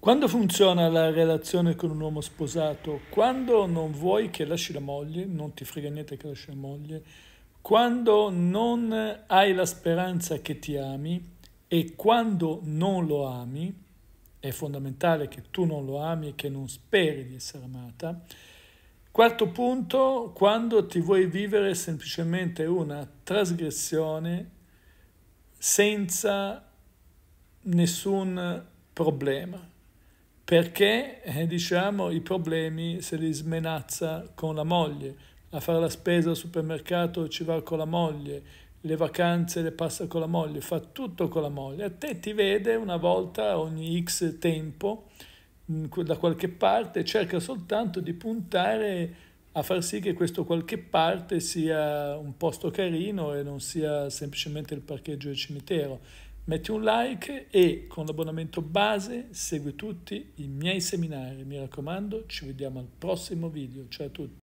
Quando funziona la relazione con un uomo sposato? Quando non vuoi che lasci la moglie, non ti frega niente che lasci la moglie, quando non hai la speranza che ti ami e quando non lo ami, è fondamentale che tu non lo ami e che non speri di essere amata. Quarto punto, quando ti vuoi vivere semplicemente una trasgressione senza nessun problema perché eh, diciamo, i problemi se li smenazza con la moglie, a fare la spesa al supermercato ci va con la moglie, le vacanze le passa con la moglie, fa tutto con la moglie. A te ti vede una volta ogni x tempo mm, da qualche parte, cerca soltanto di puntare a far sì che questo qualche parte sia un posto carino e non sia semplicemente il parcheggio del cimitero metti un like e con l'abbonamento base segui tutti i miei seminari. Mi raccomando, ci vediamo al prossimo video. Ciao a tutti.